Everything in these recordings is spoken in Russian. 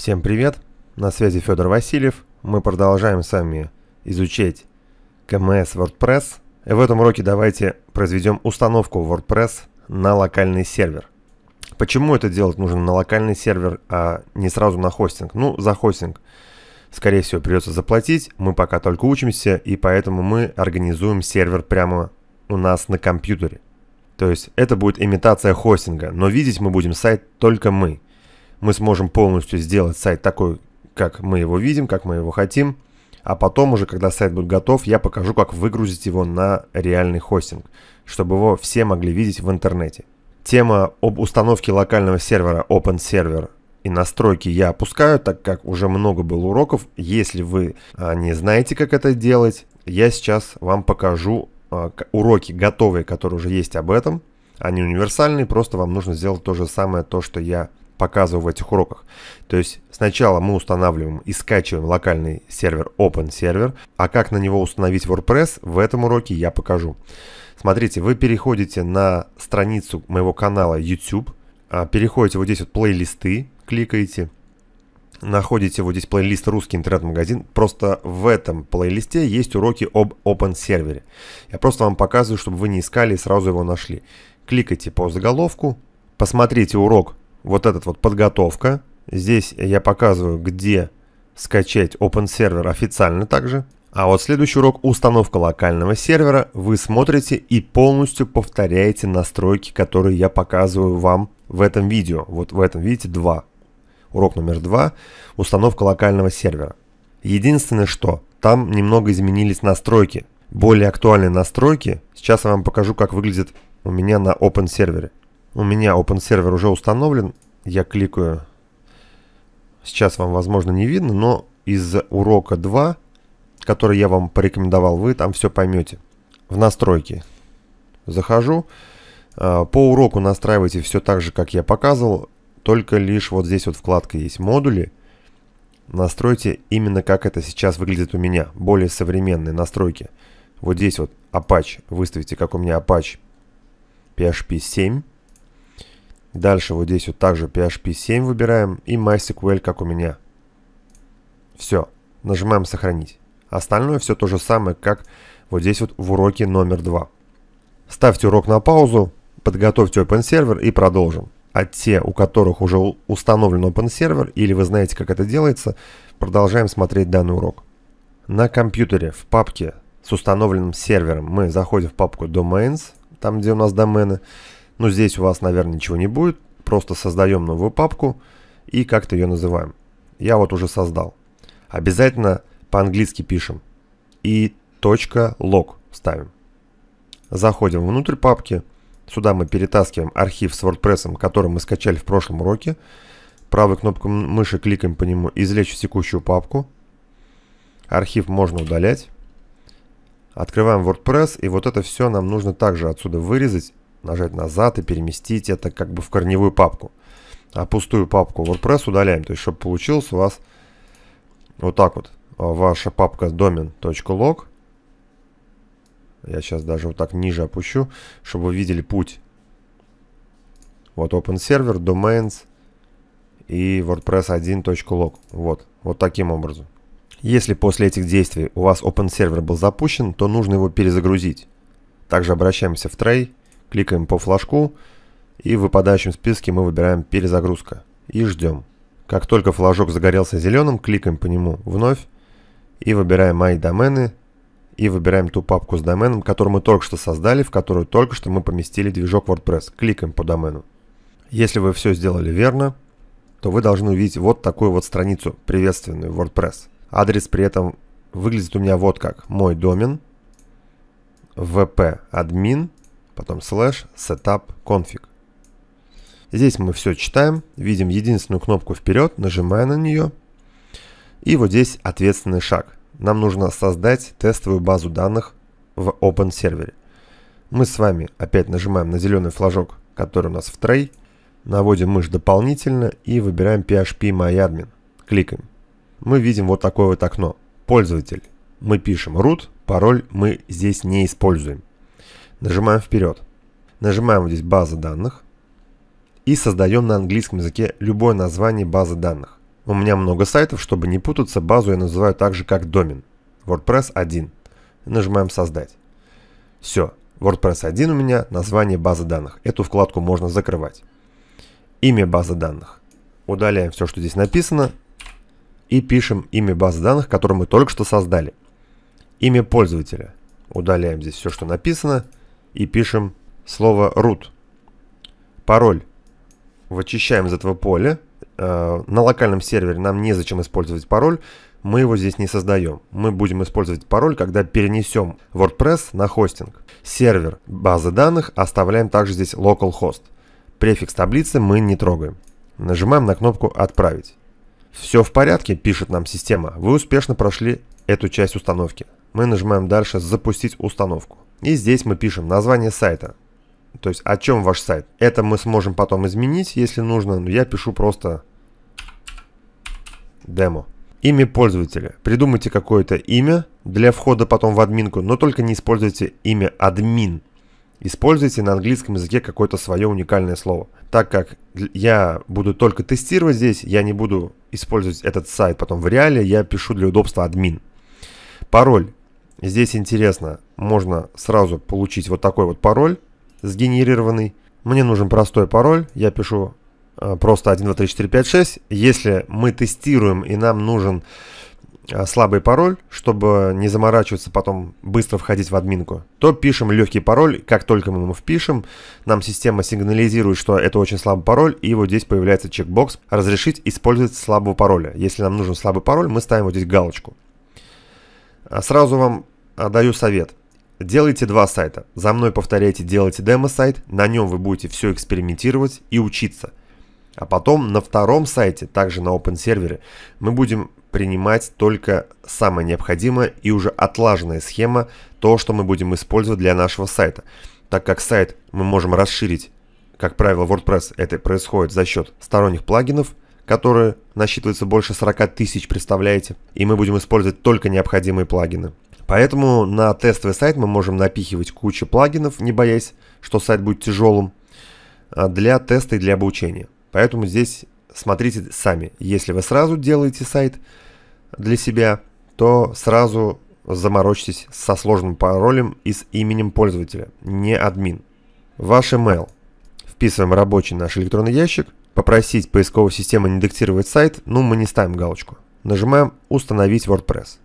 Всем привет, на связи Федор Васильев. Мы продолжаем с вами изучать КМС WordPress. И в этом уроке давайте произведем установку WordPress на локальный сервер. Почему это делать нужно на локальный сервер, а не сразу на хостинг? Ну, за хостинг, скорее всего, придется заплатить. Мы пока только учимся, и поэтому мы организуем сервер прямо у нас на компьютере. То есть это будет имитация хостинга, но видеть мы будем сайт только мы – мы сможем полностью сделать сайт такой, как мы его видим, как мы его хотим. А потом уже, когда сайт будет готов, я покажу, как выгрузить его на реальный хостинг, чтобы его все могли видеть в интернете. Тема об установке локального сервера Open Server и настройки я опускаю, так как уже много было уроков. Если вы а, не знаете, как это делать, я сейчас вам покажу а, уроки готовые, которые уже есть об этом. Они универсальные, просто вам нужно сделать то же самое, то, что я показываю в этих уроках. То есть сначала мы устанавливаем и скачиваем локальный сервер Open Server, а как на него установить WordPress в этом уроке я покажу. Смотрите, вы переходите на страницу моего канала YouTube, а, переходите вот здесь вот плейлисты, кликаете, находите вот здесь плейлист «Русский интернет-магазин». Просто в этом плейлисте есть уроки об Open сервере. Я просто вам показываю, чтобы вы не искали и сразу его нашли. Кликайте по заголовку, посмотрите урок вот этот вот подготовка. Здесь я показываю, где скачать Open Server официально также. А вот следующий урок установка локального сервера. Вы смотрите и полностью повторяете настройки, которые я показываю вам в этом видео. Вот в этом, видите, два. Урок номер два. Установка локального сервера. Единственное, что там немного изменились настройки. Более актуальные настройки. Сейчас я вам покажу, как выглядит у меня на Open сервере. У меня Open Server уже установлен. Я кликаю. Сейчас вам, возможно, не видно, но из урока 2, который я вам порекомендовал, вы там все поймете. В настройки. Захожу. А, по уроку настраивайте все так же, как я показывал. Только лишь вот здесь вот вкладка есть модули. Настройте именно как это сейчас выглядит у меня. Более современные настройки. Вот здесь вот Apache. Выставите, как у меня Apache PHP 7. Дальше вот здесь вот также PHP 7 выбираем и MySQL, как у меня. Все. Нажимаем «Сохранить». Остальное все то же самое, как вот здесь вот в уроке номер 2. Ставьте урок на паузу, подготовьте Open Server и продолжим. А те, у которых уже установлен Open Server или вы знаете, как это делается, продолжаем смотреть данный урок. На компьютере в папке с установленным сервером мы заходим в папку Domains, там где у нас домены, но «Ну, здесь у вас, наверное, ничего не будет. Просто создаем новую папку и как-то ее называем. Я вот уже создал. Обязательно по-английски пишем. И .log ставим. Заходим внутрь папки. Сюда мы перетаскиваем архив с WordPress, который мы скачали в прошлом уроке. Правой кнопкой мыши кликаем по нему «Извлечь текущую папку». Архив можно удалять. Открываем WordPress, и вот это все нам нужно также отсюда вырезать нажать назад и переместить это как бы в корневую папку. А пустую папку WordPress удаляем. То есть, чтобы получился у вас вот так вот. А ваша папка domain.log. Я сейчас даже вот так ниже опущу, чтобы вы видели путь. Вот Open Server, Domains и WordPress1.log. Вот, вот таким образом. Если после этих действий у вас Open Server был запущен, то нужно его перезагрузить. Также обращаемся в Tray Кликаем по флажку и в выпадающем списке мы выбираем «Перезагрузка» и ждем. Как только флажок загорелся зеленым, кликаем по нему вновь и выбираем «Мои домены» и выбираем ту папку с доменом, которую мы только что создали, в которую только что мы поместили движок WordPress. Кликаем по домену. Если вы все сделали верно, то вы должны увидеть вот такую вот страницу, приветственную WordPress. Адрес при этом выглядит у меня вот как. Мой домен, wp-admin потом слэш setup config. Здесь мы все читаем, видим единственную кнопку вперед, нажимая на нее. И вот здесь ответственный шаг. Нам нужно создать тестовую базу данных в Open Server. Мы с вами опять нажимаем на зеленый флажок, который у нас в трей, наводим мышь дополнительно и выбираем PHP MyAdmin. Кликаем. Мы видим вот такое вот окно. Пользователь. Мы пишем root, пароль мы здесь не используем. Нажимаем вперед. Нажимаем вот здесь «База данных» и создаем на английском языке любое название базы данных. У меня много сайтов, чтобы не путаться, базу я называю так же, как домен. WordPress 1. Нажимаем «Создать». Все, WordPress 1 у меня, название базы данных. Эту вкладку можно закрывать. Имя базы данных. Удаляем все, что здесь написано. И пишем имя базы данных, которую мы только что создали. Имя пользователя. Удаляем здесь все, что написано и пишем слово root. Пароль вычищаем из этого поля. Э, на локальном сервере нам незачем использовать пароль, мы его здесь не создаем. Мы будем использовать пароль, когда перенесем WordPress на хостинг. Сервер базы данных оставляем также здесь localhost. Префикс таблицы мы не трогаем. Нажимаем на кнопку «Отправить». «Все в порядке», пишет нам система. Вы успешно прошли эту часть установки. Мы нажимаем дальше «Запустить установку». И здесь мы пишем название сайта. То есть о чем ваш сайт. Это мы сможем потом изменить, если нужно. Но я пишу просто демо. Имя пользователя. Придумайте какое-то имя для входа потом в админку, но только не используйте имя админ. Используйте на английском языке какое-то свое уникальное слово. Так как я буду только тестировать здесь, я не буду использовать этот сайт потом в реале, я пишу для удобства админ. Пароль. Здесь интересно, можно сразу получить вот такой вот пароль, сгенерированный. Мне нужен простой пароль, я пишу э, просто 1, 2, 3, 4, 5, 6. Если мы тестируем и нам нужен э, слабый пароль, чтобы не заморачиваться потом быстро входить в админку, то пишем легкий пароль. Как только мы ему впишем, нам система сигнализирует, что это очень слабый пароль, и вот здесь появляется чекбокс «Разрешить использовать слабого пароля». Если нам нужен слабый пароль, мы ставим вот здесь галочку. А сразу вам а, даю совет. Делайте два сайта. За мной повторяйте, делайте демо-сайт, на нем вы будете все экспериментировать и учиться. А потом на втором сайте, также на open сервере, мы будем принимать только самое необходимое и уже отлаженная схема, то, что мы будем использовать для нашего сайта. Так как сайт мы можем расширить, как правило, WordPress это происходит за счет сторонних плагинов – которое насчитывается больше 40 тысяч, представляете? И мы будем использовать только необходимые плагины. Поэтому на тестовый сайт мы можем напихивать кучу плагинов, не боясь, что сайт будет тяжелым, а, для теста и для обучения. Поэтому здесь смотрите сами. Если вы сразу делаете сайт для себя, то сразу заморочитесь со сложным паролем и с именем пользователя, не админ. Ваш email. Вписываем рабочий наш электронный ящик – попросить поисковую систему не сайт, ну мы не ставим галочку. Нажимаем «Установить WordPress».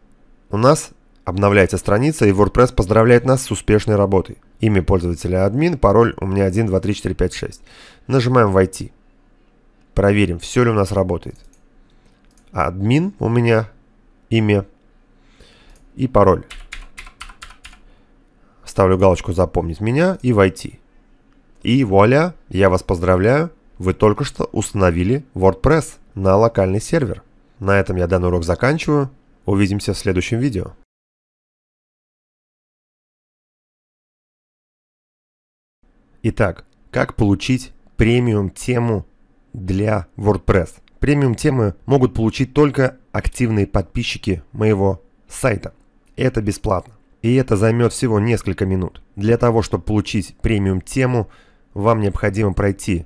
У нас обновляется страница, и WordPress поздравляет нас с успешной работой. Имя пользователя админ, пароль у меня 1, 2, 3, 4, 5, 6. Нажимаем «Войти». Проверим, все ли у нас работает. Админ у меня, имя и пароль. Ставлю галочку «Запомнить меня» и «Войти». И вуаля, я вас поздравляю, вы только что установили WordPress на локальный сервер. На этом я данный урок заканчиваю. Увидимся в следующем видео. Итак, как получить премиум тему для WordPress? Премиум темы могут получить только активные подписчики моего сайта. Это бесплатно. И это займет всего несколько минут. Для того, чтобы получить премиум тему, вам необходимо пройти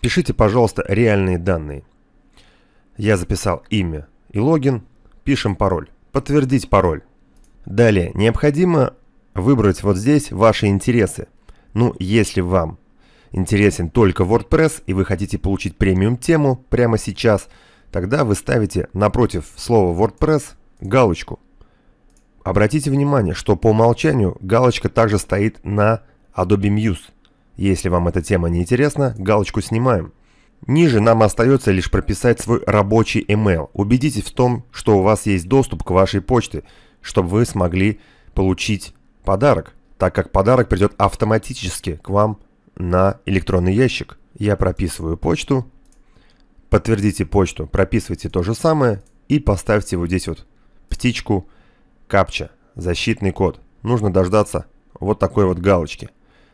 Пишите, пожалуйста, реальные данные. Я записал имя и логин. Пишем пароль. Подтвердить пароль. Далее, необходимо выбрать вот здесь ваши интересы. Ну, если вам интересен только WordPress и вы хотите получить премиум тему прямо сейчас, тогда вы ставите напротив слова WordPress галочку. Обратите внимание, что по умолчанию галочка также стоит на Adobe Muse. Если вам эта тема не интересна, галочку снимаем. Ниже нам остается лишь прописать свой рабочий email. Убедитесь в том, что у вас есть доступ к вашей почте, чтобы вы смогли получить подарок, так как подарок придет автоматически к вам на электронный ящик. Я прописываю почту, подтвердите почту, прописывайте то же самое и поставьте вот здесь вот птичку капча, защитный код. Нужно дождаться вот такой вот галочки –